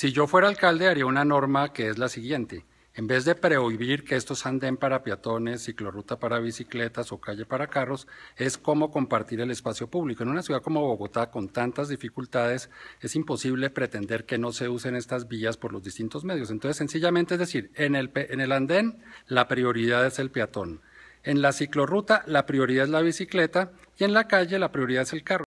Si yo fuera alcalde, haría una norma que es la siguiente. En vez de prohibir que estos anden para peatones, ciclorruta para bicicletas o calle para carros, es cómo compartir el espacio público. En una ciudad como Bogotá, con tantas dificultades, es imposible pretender que no se usen estas vías por los distintos medios. Entonces, sencillamente es decir, en el, andén la prioridad es el peatón, en la ciclorruta la prioridad es la bicicleta y en la calle la prioridad es el carro.